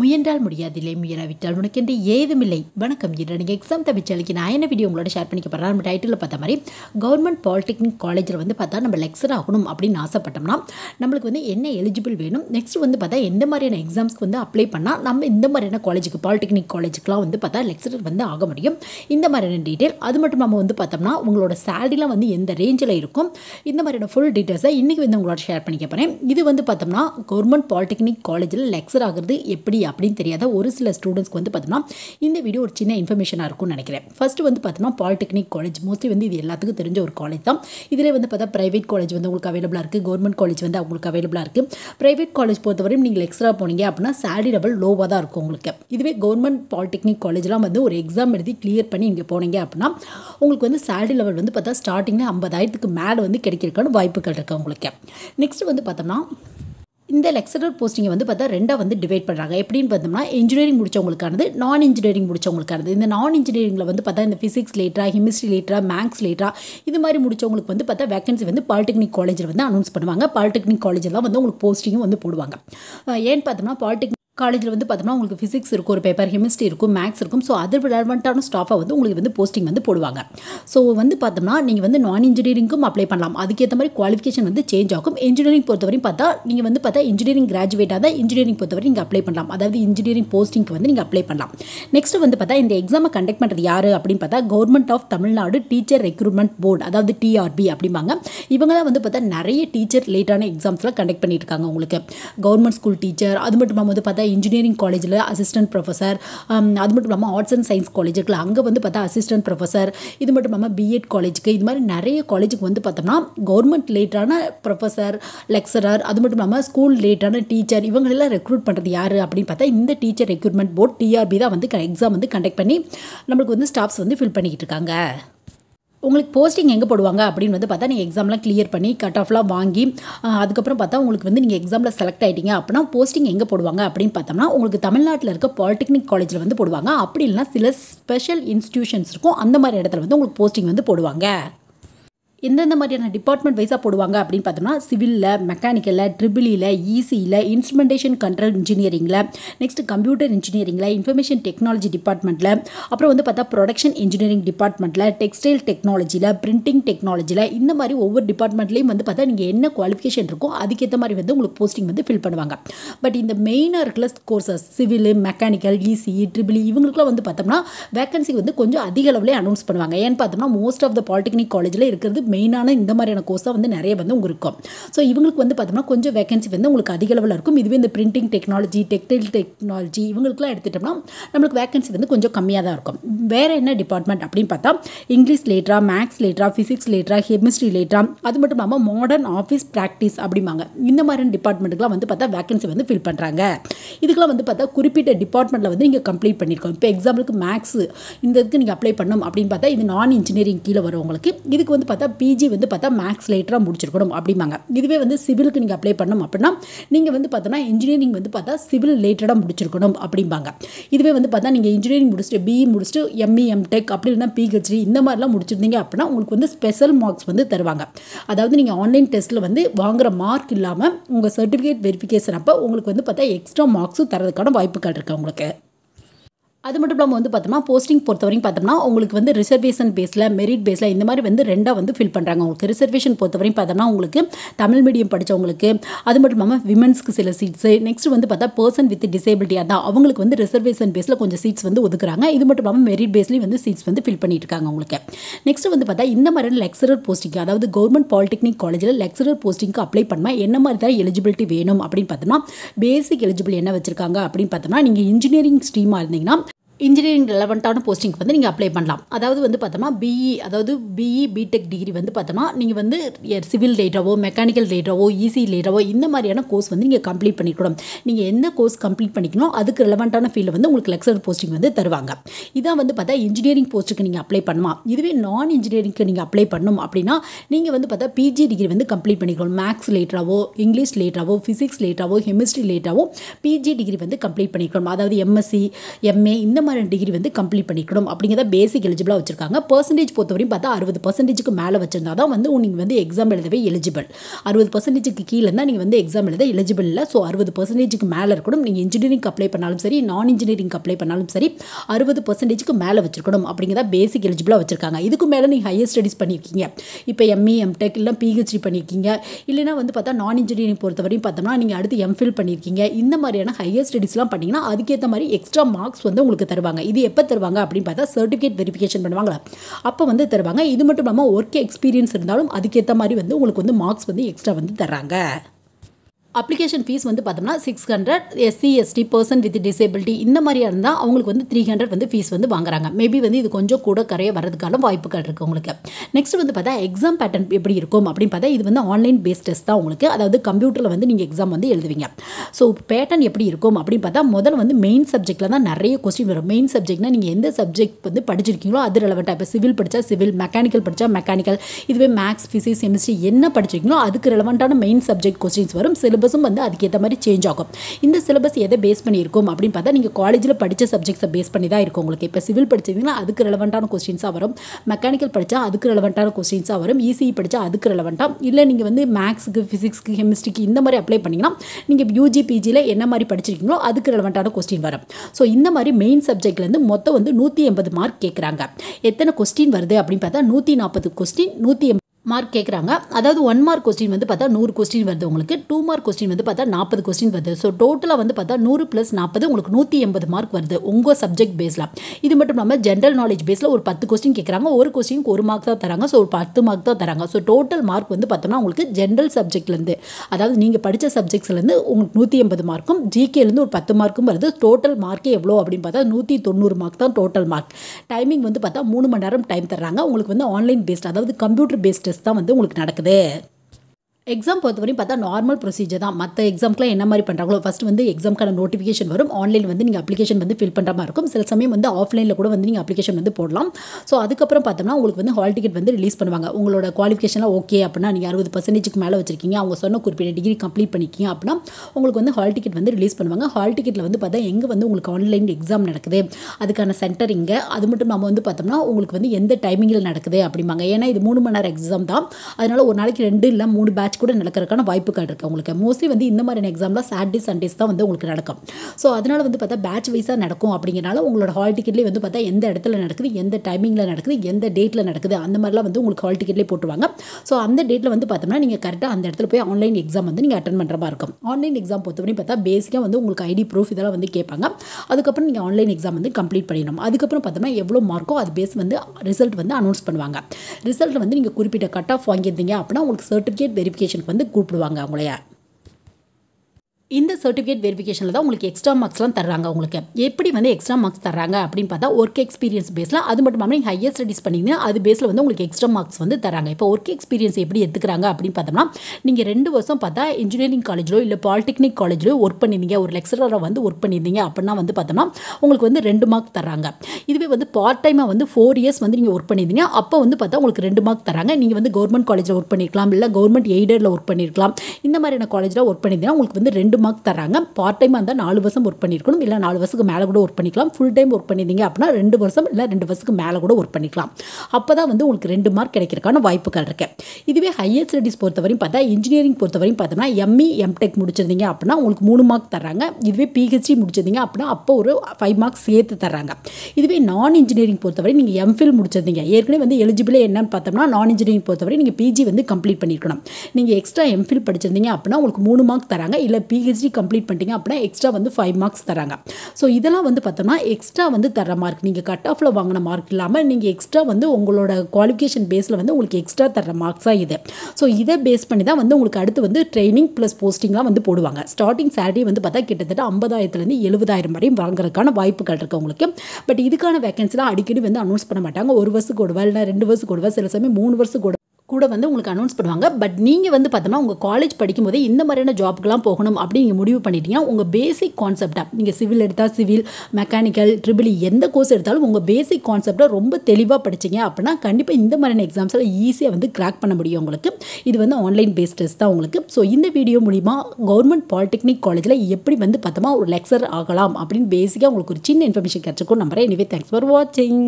முயன்றால் முடியாதில்லை முயலாவிட்டால் உனக்கென்று ஏதுமில்லை வணக்கம் இன்று நீங்கள் எக்ஸாம் தவிச்சலுக்கு நான் என்ன வீடியோ உங்களோட ஷேர் பண்ணிக்க போகிறேன் நம்ம டைட்டில் பார்த்த மாதிரி கவர்மெண்ட் பாலிடெக்னிக் காலேஜில் வந்து பார்த்தா நம்ம லெக்சர் ஆகணும் அப்படின்னு ஆசைப்பட்டோம்னா நம்மளுக்கு வந்து என்ன எலிஜிபிள் வேணும் நெக்ஸ்ட் வந்து பார்த்தா எந்த மாதிரியான எக்ஸாம்ஸ்க்கு வந்து அப்ளை பண்ணால் நம்ம இந்த மாதிரியான காலேஜுக்கு பாலிடெக்னிக் காலேஜுக்குலாம் வந்து பார்த்தா லெக்சரர் வந்து ஆக முடியும் இந்த மாதிரியான டீட்டெயில் அது மட்டும் நம்ம வந்து பார்த்தோம்னா உங்களோட சேலரிலாம் வந்து எந்த ரேஞ்சில் இருக்கும் இந்த மாதிரியான ஃபுல் டீட்டெயில்ஸை இன்றைக்கி வந்து உங்களோட ஷேர் பண்ணிக்க போகிறேன் இது வந்து பார்த்தோம்னா கவர்மெண்ட் பாலிடெக்னிக் காலேஜில் லெக்சர் ஆகிறது எப்படி அப்படின்னு தெரியாத ஒரு சில ஸ்டூடெண்ட்ஸ்க்கு வந்து பார்த்தோம்னா இந்த வீடியோ ஒரு சின்ன இன்ஃபர்மேஷனாக இருக்கும்னு நினைக்கிறேன் ஃபஸ்ட்டு வந்து பார்த்தோம்னா பாலிடெக்னிக் காலேஜ் மோஸ்ட்லி வந்து இது எல்லாத்துக்கும் தெரிஞ்ச ஒரு காலேஜ் தான் இதில் வந்து பார்த்தா ப்ரைவேட் காலேஜ் வந்து உங்களுக்கு அவைலபிளாக இருக்குது கவர்மெண்ட் காலேஜ் வந்து அவங்களுக்கு அவைலபிளாக இருக்குது ப்ரைவேட் காலேஜ் பொறுத்தவரையும் நீங்கள் எக்ஸ்ட்ரா போனீங்க அப்படின்னா சேலரி லெவல் லோவாக தான் இருக்கும் உங்களுக்கு இதுவே கவர்மெண்ட் பாலிடெக்னிக் காலேஜ்லாம் வந்து ஒரு எக்ஸாம் எழுதி கிளியர் பண்ணி இங்கே போனீங்க அப்படின்னா உங்களுக்கு வந்து சேலரி லெவல் வந்து பார்த்தா ஸ்டார்டிங்கில் ஐம்பதாயிரத்துக்கு மேலே வந்து கிடைக்கிறதுக்கான வாய்ப்புகள் இருக்குது உங்களுக்கு நெக்ஸ்ட் வந்து பார்த்தோம்னா இந்த லெக்சரர் போஸ்டிங்கை வந்து பார்த்தா ரெண்டாக வந்து டிவைட் பண்ணுறாங்க எப்படின்னு பார்த்தோம்னா இன்ஜினியரிங் முடிச்சவங்களுக்கானது நான் இன்ஜினியரிங் முடிச்சவங்களுக்கானது இந்த நான் இன்ஜினியரிங்கில் வந்து பார்த்தா இந்த ஃபிசிக்ஸ் லேட்டராக ஹிமிஸ்ட்ரி லேட்டராக மேக்ஸ் லேட்டராக இது மாதிரி முடிச்சவங்களுக்கு வந்து பார்த்தா வேகன்சி வந்து பாலிடெக்னிக் காலேஜில் வந்து அனௌன்ஸ் பண்ணுவாங்க பாலிடெக்னிக் காலேஜில் தான் வந்து உங்களுக்கு போஸ்டிங்கும் வந்து போடுவாங்க ஏன்னு பார்த்தோம்னா பாலிடெக்னிக் காலேஜில் வந்து பார்த்தோம்னா உங்களுக்கு ஃபிசிக்ஸ் இருக்கும் ஒரு பேப்பர் கெமிஸ்ட்ரி இருக்கும் மேக்ஸ் இருக்கும் ஸோ அது ரிலவெண்ட்டான ஸ்டாஃபை வந்து உங்களுக்கு வந்து போஸ்டிங் வந்து போடுவாங்க ஸோ வந்து பார்த்தோம்னா நீங்கள் வந்து நான் இன்ஜினியரிங்க்கும் அப்ளை பண்ணலாம் அதுக்கேற்ற மாதிரி குவாலிஃபிகேஷன் வந்து சேஞ்ச் ஆகும் இன்ஜினியரிங் பொறுத்தவரையும் பார்த்தா நீங்கள் வந்து பார்த்தா இன்ஜினியரிங் கிராஜுவேட்டாக தான் இன்ஜினியரிங் பொறுத்தவரை நீங்கள் அப்ளை பண்ணலாம் அதாவது இன்ஜினியரிங் போஸ்டிங்க்கு வந்து நீங்கள் அப்ளை பண்ணலாம் நெக்ஸ்ட் வந்து பார்த்தா இந்த எக்ஸாமை கண்டக்ட் பண்ணுறது யார் அப்படின்னு பார்த்தா government of Tamil Nadu teacher recruitment board அதாவது டிஆர்பி அப்படிம்பாங்க இவங்க தான் வந்து பார்த்தா நிறைய டீச்சர் ரிலேட்டான எக்ஸாம்ஸ்லாம் கண்டக்ட் பண்ணியிருக்காங்க உங்களுக்கு கவர்மெண்ட் ஸ்கூல் டீச்சர் அது மட்டும் வந்து பார்த்தா இன்ஜினியரிங் காலேஜில் அசிஸ்டன்ட் ப்ரொஃபஸர் அது மட்டும் இல்லாமல் ஆர்ட்ஸ் அண்ட் சயின்ஸ் காலேஜ் இருக்குல்ல அங்கே வந்து பார்த்தா அசிஸ்டன்ட் ப்ரொஃபஸர் இது மட்டும் இல்லாமல் பிஎட் காலேஜுக்கு இது மாதிரி நிறைய காலேஜுக்கு வந்து பார்த்தோம்னா கவர்மெண்ட் ரிலேட்டடான ப்ரொஃபஸர் லெக்சரர் அது மட்டும் இல்லாமல் ஸ்கூல் ரிலேட்டடான டீச்சர் இவங்களெல்லாம் ரெக்ரூட் பண்ணுறது யார் அப்படின்னு பார்த்தா இந்த டீச்சர் ரெக்ரூட்மெண்ட் போர்ட் டிஆர்பி தான் வந்து எக்ஸாம் வந்து கண்டக்ட் பண்ணி நம்மளுக்கு வந்து ஸ்டாஃப்ஸ் வந்து ஃபில் பண்ணிக்கிட்டு இருக்காங்க உங்களுக்கு போஸ்டிங் எங்கே போடுவாங்க அப்படின்னு வந்து பார்த்தா நீங்கள் எக்ஸாம்லாம் கிளியர் பண்ணி கட் ஆஃப்லாம் வாங்கி அதுக்கப்புறம் பார்த்தா உங்களுக்கு வந்து நீங்கள் எக்ஸாமில் செலக்ட் ஆகிட்டீங்க அப்படின்னா போஸ்டிங் எங்கே போடுவாங்க அப்படின்னு பார்த்தோம்னா உங்களுக்கு தமிழ்நாட்டில் இருக்க பாலிடெக்னிக் காலேஜில் வந்து போடுவாங்க அப்படி இல்லைனா சில ஸ்பெஷல் இன்ஸ்டியூஷன்ஸ் இருக்கும் அந்த மாதிரி இடத்துல வந்து உங்களுக்கு போஸ்டிங் வந்து போடுவாங்க எந்தெந்த மாதிரியான டிபார்ட்மெண்ட் வைஸாக போடுவாங்க அப்படின்னு பார்த்தோம்னா சிவிலில் மெக்கானிக்கலில் ட்ரிபிளியில் இசியில் இன்ஸ்ட்ருமெண்டேஷன் கண்ட்ரோல் இன்ஜினியரிங்கில் நெக்ஸ்ட் கம்ப்யூட்டர் இன்ஜினியரிங்கில் இன்ஃபர்மேஷன் டெக்னாலஜி டிபார்ட்மெண்ட்டில் அப்புறம் வந்து பார்த்தா ப்ரொடக்ஷன் இன்ஜினியரிங் டிபார்ட்மெண்ட்டில் டெக்ஸ்டைல் டெக்னாலஜியில் பிரிண்டிங் டெக்னாலஜியில் இந்த மாதிரி ஒவ்வொரு டிபார்ட்மெண்ட்லேயும் வந்து பார்த்தா நீங்கள் என்ன குவாலிஃபிகேஷன் இருக்கோ அதுக்கேற்ற மாதிரி வந்து உங்களுக்கு போஸ்டிங் வந்து ஃபில் பண்ணுவாங்க பட் இந்த மெயினாக இருக்கிற courses civil mechanical ECE triple E இவங்களுக்குலாம் வந்து பார்த்தோம்னா வேகன்சி வந்து கொஞ்சம் அதிக அளவில் அனௌன்ஸ் பண்ணுவாங்க ஏன்னு பார்த்தோம்னா மோஸ்ட் ஆஃப் த பாலிடெக்னிக் காலேஜில் இருக்கிறது மெயினான இந்த மாதிரியான கோர்ஸாக வந்து நிறைய வந்து உங்களுக்கு இருக்கும் ஸோ இவங்களுக்கு வந்து பார்த்தோம்னா கொஞ்சம் வேகன்சி வந்து உங்களுக்கு அதிக லெவலில் இருக்கும் இதுவே இந்த பிரிண்டிங் டெக்னாலஜி டெக்டைல் டெக்னாலஜி இவங்களுக்குலாம் எடுத்துட்டோம்னா நம்மளுக்கு வேகன்சி வந்து கொஞ்சம் கம்மியாக தான் இருக்கும் வேறு என்ன டிபார்ட்மெண்ட் அப்படின்னு பார்த்தா இங்கிலீஷ் லேட்டரா மேக்ஸ் லேட்டரா ஃபிசிக்ஸ் லேட்டரா கெமிஸ்ட்ரி லேட்டரா அது மட்டும் இல்லாமல் மாடர்ன் ஆஃபீஸ் ப்ராக்டிஸ் அப்படிம்பாங்க இந்த மாதிரியான டிபார்ட்மெண்ட்டுக்குலாம் வந்து பார்த்தா வேகன்சி வந்து ஃபில் பண்ணுறாங்க இதுக்கெல்லாம் வந்து பார்த்தா குறிப்பிட்ட டிபார்ட்மெண்ட்டில் வந்து நீங்கள் கம்ப்ளீட் பண்ணியிருக்கோம் இப்போ எக்ஸாம்பிளுக்கு மேக்ஸ் இந்த இதுக்கு நீங்கள் அப்ளை பண்ணணும் அப்படின்னு பார்த்தா இது நான் இன்ஜினியரிங் கீழே வரவங்களுக்கு இதுக்கு வந்து பார்த்தா பிஜி வந்து பார்த்தா மேக்ஸ் லேட்டராக முடிச்சிருக்கணும் அப்படிம்பாங்க இதுவே வந்து சிவிலுக்கு நீங்கள் அப்ளை பண்ணணும் அப்படின்னா நீங்கள் வந்து பார்த்தோன்னா இன்ஜினியரிங் வந்து பார்த்தா சிவில் ரிலேட்டடாக முடிச்சிருக்கணும் அப்படிம்பாங்க இதுவே வந்து பார்த்தா நீங்கள் இன்ஜினியரிங் முடிச்சுட்டு பிஇ e முடிச்சுட்டு எம்இ டெக் e, அப்படி இல்லைன்னா பிஹெச்டி இந்த மாதிரிலாம் முடிச்சிருந்தீங்க அப்படின்னா உங்களுக்கு வந்து ஸ்பெஷல் மார்க்ஸ் வந்து தருவாங்க அதாவது நீங்கள் ஆன்லைன் டெஸ்ட்டில் வந்து வாங்குகிற மார்க் இல்லாமல் உங்கள் சர்டிஃபிகேட் வெரிஃபிகேஷன் அப்போ உங்களுக்கு வந்து பார்த்தா எக்ஸ்ட்ரா மார்க்ஸும் தரதுக்கான வாய்ப்புகள் இருக்குது உங்களுக்கு அது மட்டும் இல்லாமல் வந்து பார்த்தோம்னா போஸ்டிங் பொறுத்த வரைக்கும் பார்த்தோம்னா உங்களுக்கு வந்து ரிசர்வேஷன் பேஸில் மெரிட் பேஸில் இந்த மாதிரி வந்து ரெண்டாக வந்து ஃபில் பண்ணுறாங்க உங்களுக்கு ரிசர்வேஷன் பொறுத்த வரைக்கும் பார்த்தோம்னா உங்களுக்கு தமிழ் மீடியம் படித்தவங்களுக்கு அது மட்டும் இல்லாமல் விமன்ஸ்க்கு சில சீட்ஸு நெக்ஸ்ட் வந்து பார்த்தா பர்சன் வித் டிசேபிலிட்டியாக தான் அவங்களுக்கு வந்து ரிசர்வேஷன் பேஸில் கொஞ்சம் சீட்ஸ் வந்து ஒதுக்குறாங்க இது மட்டும் இல்லாமல் மெரிட் பேஸ்லேயும் வந்து சீட்ஸ் வந்து ஃபில் பண்ணிட்டு இருக்காங்க உங்களுக்கு நெக்ஸ்ட் வந்து பார்த்தா இந்த மாதிரி லெக்சரர் போஸ்டிங் அதாவது கவர்மெண்ட் பாலிடெக்னிக் காலேஜில் லெக்சரர் போஸ்டிங்க்கு அப்ளை பண்ணால் என்ன மாதிரி தான் எலிஜிபிலிட்டி வேணும் அப்படின்னு பார்த்தோம்னா பேசிக் எலிஜிபிள் என்ன வச்சிருக்காங்க அப்படின்னு பார்த்தோம்னா நீங்கள் இன்ஜினியரிங் ஸ்ட்ரீமாக இருந்தீங்கன்னா இன்ஜினியரிங் ரெலவெண்ட்டான போஸ்டிங்க்கு வந்து நீங்கள் அப்ளை பண்ணலாம் அதாவது வந்து பார்த்தோமா பிஇ e, அதாவது பிஇ பிடெக் டிகிரி வந்து பார்த்தோமா நீங்கள் வந்து சிவில் ரிலேட்டவோ மெக்கானிக்கல் ரிலேட்டவோ இசி ரிலேட்டவோ இந்த மாதிரியான கோர்ஸ் வந்து நீங்கள் கம்ப்ளீட் பண்ணிக்கணும் நீங்கள் என்ன கோர்ஸ் கம்ப்ளீட் பண்ணிக்கணும் அதுக்கு ரெலவெண்ட்டான ஃபீல்டில் வந்து உங்களுக்கு லெக்சர் போஸ்டிங் வந்து தருவாங்க இதான் வந்து பார்த்தா இன்ஜினியரிங் போஸ்ட்டுக்கு நீங்கள் அப்ளை பண்ணலாம் இதுவே நான் இன்ஜினியரிங்க்கு நீங்கள் அப்ளை பண்ணணும் அப்படின்னா நீங்கள் வந்து பார்த்தா பிஜி டிகிரி வந்து கம்ப்ளீட் பண்ணிக்கணும் மேக்ஸ் ரிலேட்டாவோ இங்கிலீஷ் ரிலேட்டாவோ ஃபிசிக்ஸ் ரிலேட்டாவோ கெமிஸ்ட்ரி ரிலேட்டாவோ பிஜி டிகிரி வந்து கம்ப்ளீட் பண்ணிக்கணும் அதாவது எம்எஸ்சி எம்ஏ இந்த மாதிரியான டிகிரி வந்து கம்ப்ளீட் பண்ணிக்கணும் அப்படிங்கிறத பேசிக் எலிஜிபிளாக வச்சுருக்காங்க பர்சன்டேஜ் பொறுத்தவரையும் பார்த்தா அறுபது பர்சன்டேஜுக்கு மேலே வச்சிருந்தா தான் வந்து நீங்கள் வந்து எக்ஸாம் எழுதவே எலிஜிபிள் அறுபது பர்சன்டேஜுக்கு கீழே இருந்தால் நீங்கள் வந்து எக்ஸாம் எழுத எலிஜிபிள் இல்லை ஸோ அறுபது பர்சன்டேஜுக்கு மேலே இருக்கணும் நீங்கள் இன்ஜினியரிங் அப்ளை பண்ணாலும் சரி நான் இன்ஜினியரிங் அப்ளை பண்ணாலும் சரி அறுபது பர்சன்டேஜுக்கு மேலே வச்சுருக்கணும் அப்படிங்கிறத பேசிக் எலிஜிபிளாக வச்சுருக்காங்க இதுக்கு மேலே நீங்கள் ஹையர் ஸ்டடிஸ் பண்ணியிருக்கீங்க இப்போ எம்இ எம்டெக் e, இல்லை பிஹெச்டி பண்ணியிருக்கீங்க இல்லைனா வந்து பார்த்தா நான் இன்ஜினியரிங் பொறுத்தவரையும் பார்த்தோம்னா நீங்கள் அடுத்து எம்ஃபில் பண்ணியிருக்கீங்க இந்த மாதிரியான ஹையர் ஸ்டடிஸ்லாம் பண்ணிங்கன்னா அதுக்கேற்ற மாதிரி எக்ஸ்ட்ரா மார்க்ஸ் வந்து உங்களுக்கு தருவாங்க தருவாங்க இது எப்போ தருவாங்க அப்படின்னு பார்த்தா சர்டிஃபிகேட் வெரிஃபிகேஷன் பண்ணுவாங்களா அப்போ வந்து தருவாங்க இது மட்டும் இல்லாமல் ஒர்க் எக்ஸ்பீரியன்ஸ் இருந்தாலும் அதுக்கேற்ற மாதிரி வந்து உங்களுக்கு வந்து மார்க்ஸ் வந்து எக்ஸ்ட்ரா வந்து தர்றாங்க அப்ளிகேஷன் ஃபீஸ் வந்து பார்த்தோம்னா six hundred SC ST person with disability இந்த மாதிரியாக இருந்தால் அவங்களுக்கு வந்து த்ரீ ஹண்ட்ரட் வந்து ஃபீஸ் வந்து வாங்குறாங்க மேபி வந்து இது கொஞ்சம் கூட கரைய வரதுக்கான வாய்ப்புகள் இருக்குது உங்களுக்கு நெக்ஸ்ட் வந்து பார்த்தா எக்ஸாம் பேட்டர்ன் எப்படி இருக்கும் அப்படின்னு பார்த்தா இது வந்து ஆன்லைன் பேஸ்ட் டெஸ்ட் தான் உங்களுக்கு அதாவது கம்ப்யூட்டரில் வந்து நீங்கள் எக்ஸாம் வந்து எழுதுவீங்க ஸோ பேட்டர்ன் எப்படி இருக்கும் அப்படின்னு பார்த்தா முதல்ல வந்து மெயின் சப்ஜெக்ட்டில் தான் நிறைய கொஸ்டின் வரும் மெயின் சப்ஜெக்ட்னா நீங்கள் எந்த சப்ஜெக்ட் வந்து படிச்சிருக்கீங்களோ அது ரிலவெண்ட்டாக இப்போ சிவில் படித்தா சிவில் மெக்கானிக்கல் படித்தா மெக்கானிக்கல் இதுவே மேக்ஸ் ஃபிசிக்ஸ் கெமிஸ்ட்ரி என்ன படிச்சிருக்கீங்களோ அதுக்கு ரிலவெண்ட்டான மெயின் சப்ஜெக்ட் கொஸ்டின்ஸ் வரும் சில சிலபஸும் வந்து அதுக்கேற்ற மாதிரி சேஞ்ச் ஆகும் இந்த சிலபஸ் எதை பேஸ் பண்ணியிருக்கோம் அப்படின்னு பார்த்தா நீங்கள் காலேஜில் படித்த சப்ஜெக்ட்ஸை பேஸ் பண்ணி தான் இருக்கும் உங்களுக்கு இப்போ சிவில் படிச்சிருந்தீங்கன்னா அதுக்கு ரெலவெண்ட்டான கொஸ்டின்ஸாக வரும் மெக்கானிக்கல் படித்தா அதுக்கு ரெலவெண்ட்டான கொஸ்டின்ஸாக வரும் இசிஇ e e படித்தா அதுக்கு ரெலவெண்ட்டாக இல்லை நீங்கள் வந்து மேக்ஸுக்கு ஃபிசிக்ஸ்க்கு கெமிஸ்ட்ரிக்கு இந்த மாதிரி அப்ளை பண்ணிங்கன்னா நீங்கள் யூஜி பிஜியில் என்ன மாதிரி படிச்சிருக்கீங்களோ அதுக்கு ரெலவெண்ட்டான கொஸ்டின் வரும் ஸோ இந்த மாதிரி மெயின் சப்ஜெக்ட்லேருந்து மொத்தம் வந்து நூற்றி எண்பது மார்க் கேட்குறாங்க எத்தனை கொஸ்டின் வருது அப்படின்னு பார்த்தா நூற்றி நாற்பது கொஸ்டின் நூற்றி மார்க் கேட்குறாங்க அதாவது ஒன் மார்க் கொஸ்டின் வந்து பார்த்தா நூறு கொஸ்டின் வருது உங்களுக்கு டூ மார்க் கொஸ்டின் வந்து பார்த்தா நாற்பது கொஸ்டின் வருது ஸோ டோட்டலாக வந்து பார்த்தா நூறு ப்ளஸ் நாற்பது உங்களுக்கு நூற்றி எண்பது மார்க் வருது உங்கள் சப்ஜெக்ட் பேஸில் இது மட்டும் இல்லாமல் ஜென்ரல் நாலேஜ் பேஸில் ஒரு பத்து கொஸ்டின் கேட்குறாங்க ஒரு கொஸ்டினுக்கு ஒரு மார்க் தான் தராங்க ஸோ ஒரு பத்து மார்க் தான் தராங்க ஸோ டோட்டல் மார்க் வந்து பார்த்தோம்னா உங்களுக்கு ஜென்ரல் சப்ஜெக்ட்லேருந்து அதாவது நீங்கள் படித்த சப்ஜெக்ட்ஸ்லேருந்து உங்களுக்கு நூற்றி எண்பது மார்க்கும் ஜிகேலேருந்து ஒரு பத்து மார்க்கும் வருது டோட்டல் மார்க்கே எவ்வளோ அப்படின்னு பார்த்தா நூற்றி தொண்ணூறு மார்க் தான் டோட்டல் மார்க் டைமிங் வந்து பார்த்தா மூணு மணி நேரம் டைம் தர்றாங்க உங்களுக்கு வந்து ஆன்லைன் பேஸ்ட் அதாவது கம்ப்யூட்டர் பேஸ்ட் தான் வந்து உங்களுக்கு நடக்குது எக்ஸாம் பொறுத்தவரையும் பார்த்தா நார்மல் ப்ரொசீஜர் தான் மற்ற எக்ஸாம்க்குலாம் என்ன மாதிரி பண்ணுறாங்களோ ஃபஸ்ட் வந்து எக்ஸாம்க்கான நோட்டிஃபிகேஷன் வரும் ஆன்லைன் வந்து நீங்கள் அப்ளிகேஷன் வந்து ஃபில் பண்ணுற மாதிரி இருக்கும் சில சமயம் வந்து ஆஃப்லைனில் கூட வந்து நீங்கள் அப்ளிகேஷன் வந்து போடலாம் ஸோ அதுக்கப்புறம் பார்த்தோம்னா உங்களுக்கு வந்து ஹால் டிக்கெட் வந்து ரிலீஸ் பண்ணுவாங்க உங்களோட குவாலிஃபிகேஷன்லாம் ஓகே அப்படின்னா நீங்கள் அறுபது பர்சன்டேஜுக்கு மேலே வச்சிருக்கீங்க அவங்க சொன்ன குறிப்பிட்ட டிகிரி கம்ப்ளீட் பண்ணிக்கிங்க அப்படின்னா உங்களுக்கு வந்து ஹால் டிக்கெட் வந்து ரிலீஸ் பண்ணுவாங்க ஹால் டிக்கெட்டில் வந்து பார்த்தா எங்கே வந்து உங்களுக்கு ஆன்லைன் எக்ஸாம் நடக்குது அதுக்கான சென்டர் இங்கே அது மட்டும் நம்ம வந்து பார்த்தோம்னா உங்களுக்கு வந்து எந்த டைமிங்கில் நடக்குது அப்படிம்பாங்க ஏன்னா இது மூணு மணி நேரம் எக்ஸாம் தான் அதனால் ஒரு நாளைக்கு ரெண்டு இல்லை மூணு பேட்ச் கூட நடக்கிறதுக்கான வாய்ப்புகள் இருக்குது உங்களுக்கு மோஸ்ட்லி வந்து இந்த மாதிரியான எக்ஸாம்லாம் சாட்டர்டே சண்டேஸ் தான் வந்து உங்களுக்கு நடக்கும் ஸோ அதனால் வந்து பார்த்தா பேட்ச் வைஸாக நடக்கும் அப்படிங்கிறனால உங்களோட ஹால் டிக்கெட்லேயே வந்து பார்த்தா எந்த இடத்துல நடக்குது எந்த டைமிங்கில் நடக்குது எந்த டேட்டில் நடக்குது அந்த மாதிரிலாம் வந்து உங்களுக்கு ஹால் டிக்கெட்லேயே போட்டுருவாங்க ஸோ அந்த டேட்டில் வந்து பார்த்தோம்னா நீங்கள் கரெக்டாக அந்த இடத்துல போய் ஆன்லைன் எக்ஸாம் வந்து நீங்கள் அட்டன் பண்ணுற மாதிரி இருக்கும் ஆன்லைன் எக்ஸாம் பொறுத்தவரை பார்த்தா பேசிக்காக வந்து உங்களுக்கு ஐடி ப்ரூஃப் இதெல்லாம் வந்து கேட்பாங்க அதுக்கப்புறம் நீங்கள் ஆன்லைன் எக்ஸாம் வந்து கம்ப்ளீட் பண்ணிடணும் அதுக்கப்புறம் பார்த்தோம்னா எவ்வளோ மார்க்கோ அது பேஸ் வந்து ரிசல்ட் வந்து அனௌன்ஸ் பண்ணுவாங்க ரிசல்ட் வந்து நீங்கள் குறிப்பிட்ட கட் ஆஃப் வாங்கியிருந்தீங்க அப்படின்னா உங்களுக்கு சர்டிஃபிகேட் வெரிஃபிகேஷன் காம்படிஷனுக்கு வந்து கூப்பிடுவாங்க அவங்களையா இந்த சர்டிஃபிகேட் வெரிஃபிகேஷனில் தான் உங்களுக்கு எக்ஸ்ட்ரா மார்க்ஸ்லாம் தர்றாங்க உங்களுக்கு எப்படி வந்து எக்ஸ்ட்ரா மார்க்ஸ் தர்றாங்க அப்படின்னு பார்த்தா ஒர்க் எக்ஸ்பீரியன்ஸ் பேஸில் அது மட்டும் இல்லாமல் நீங்கள் ஹையர் ஸ்டடிஸ் பண்ணிங்கன்னா அது பேஸில் வந்து உங்களுக்கு எக்ஸ்ட்ரா மார்க்ஸ் வந்து தராங்க இப்போ ஒர்க் எக்ஸ்பீரியன்ஸ் எப்படி எடுத்துக்கிறாங்க அப்படின்னு பார்த்தோம்னா நீங்கள் ரெண்டு வருஷம் பார்த்தா இன்ஜினியரிங் காலேஜிலோ இல்லை பாலிடெக்னிக் காலேஜிலோ ஒர்க் பண்ணியிருந்தீங்க ஒரு லெக்சரராக வந்து ஒர்க் பண்ணியிருந்தீங்க அப்படின்னா வந்து பார்த்தோம்னா உங்களுக்கு வந்து ரெண்டு மார்க் தராங்க இதுவே வந்து பார்ட் டைமாக வந்து ஃபோர் இயர்ஸ் வந்து நீங்கள் ஒர்க் பண்ணியிருந்தீங்க அப்போ வந்து பார்த்தா உங்களுக்கு ரெண்டு மார்க் தராங்க நீங்கள் வந்து கவர்மெண்ட் காலேஜில் ஒர்க் பண்ணியிருக்கலாம் இல்லை கவர்மெண்ட் எய்டரில் ஒர்க் பண்ணியிருக்கலாம் இந்த மாதிரியான காலேஜில் ஒர்க் பண்ணியிருந்தீங்கன்னா உங்களுக்கு வந்து ரெண்டு ரெண்டு மார்க் தராங்க பார்ட் டைம் அந்த நாலு வருஷம் ஒர்க் பண்ணியிருக்கணும் இல்லை நாலு வருஷத்துக்கு மேலே கூட ஒர்க் பண்ணிக்கலாம் ஃபுல் டைம் ஒர்க் பண்ணியிருந்தீங்க அப்படின்னா ரெண்டு வருஷம் இல்லை ரெண்டு வருஷத்துக்கு மேலே கூட ஒர்க் பண்ணிக்கலாம் அப்போ தான் வந்து உங்களுக்கு ரெண்டு மார்க் கிடைக்கிறக்கான வாய்ப்புகள் இருக்குது இதுவே ஹையர் ஸ்டடீஸ் பொறுத்தவரையும் பார்த்தா இன்ஜினியரிங் பொறுத்தவரையும் பார்த்தோம்னா எம்இ எம்டெக் e, முடிச்சிருந்தீங்க அப்படின்னா உங்களுக்கு மூணு மார்க் தராங்க இதுவே பிஹெச்டி முடிச்சிருந்தீங்க அப்படின்னா அப்போ ஒரு ஃபைவ் மார்க்ஸ் சேர்த்து தராங்க இதுவே நான் இன்ஜினியரிங் பொறுத்தவரை நீங்கள் எம்ஃபில் முடிச்சிருந்தீங்க ஏற்கனவே வந்து எலிஜிபிளே என்னன்னு பார்த்தோம்னா நான் இன்ஜினியரிங் பொறுத்தவரை நீங்கள் பிஜி வந்து கம்ப்ளீட் பண்ணியிருக்கணும் நீங்கள் எக்ஸ்ட்ரா எம்ஃபில் படிச்சிருந்தீங்க அப்படின்னா உங்களுக்கு மூணு மார்க் தராங்க இல்லை பிஹெச் பிஹெச்டி கம்ப்ளீட் பண்ணிட்டீங்க அப்படின்னா எக்ஸ்ட்ரா வந்து ஃபைவ் மார்க்ஸ் தராங்க ஸோ இதெல்லாம் வந்து பார்த்தோம்னா எக்ஸ்ட்ரா வந்து தர மார்க் நீங்கள் கட் ஆஃபில் வாங்கின மார்க் இல்லாமல் நீங்கள் எக்ஸ்ட்ரா வந்து உங்களோட குவாலிஃபிகேஷன் பேஸில் வந்து உங்களுக்கு எக்ஸ்ட்ரா தர மார்க்ஸாக இது ஸோ இதை பேஸ் பண்ணி தான் வந்து உங்களுக்கு அடுத்து வந்து ட்ரைனிங் ப்ளஸ் போஸ்டிங்லாம் வந்து போடுவாங்க ஸ்டார்டிங் சேலரி வந்து பார்த்தா கிட்டத்தட்ட ஐம்பதாயிரத்துலேருந்து எழுபதாயிரம் வரையும் வாங்குறதுக்கான வாய்ப்புகள் இருக்குது உங்களுக்கு பட் இதுக்கான வேகன்சிலாம் அடிக்கடி வந்து அனௌன்ஸ் பண்ண மாட்டாங்க ஒரு வருஷம் கூடுவா இல்லை ரெண்டு வருஷம் கூடுவா சில சமயம் மூணு கூட கூட வந்து உங்களுக்கு அனௌன்ஸ் பண்ணுவாங்க பட் நீங்கள் வந்து பார்த்தோம்னா உங்கள் காலேஜ் படிக்கும்போதே இந்த மாதிரியான ஜாப்க்கெலாம் போகணும் அப்படின்னு நீங்கள் முடிவு பண்ணிட்டீங்கன்னா உங்கள் பேசிக் கான்செப்டாக நீங்கள் சிவில் எடுத்தால் சிவில் மெக்கானிக்கல் ட்ரிபிள் எந்த கோர்ஸ் எடுத்தாலும் உங்கள் பேசிக் கான்செப்டாக ரொம்ப தெளிவாக படிச்சிங்க அப்படின்னா கண்டிப்பாக இந்த மாதிரியான எக்ஸாம்ஸில் ஈஸியாக வந்து கிராக் பண்ண முடியும் உங்களுக்கு இது வந்து ஆன்லைன் பேஸ்ட் டெஸ்ட் தான் உங்களுக்கு ஸோ இந்த வீடியோ மூலிமா கவர்மெண்ட் பாலிடெக்னிக் காலேஜில் எப்படி வந்து பார்த்தோமா ஒரு லெக்சர் ஆகலாம் அப்படின்னு பேசிக்காக உங்களுக்கு ஒரு சின்ன இன்ஃபர்மேஷன் கிடச்சிக்கும் நம்புறேன் எனவே தேங்க்ஸ் ஃபார் வாட்சிங்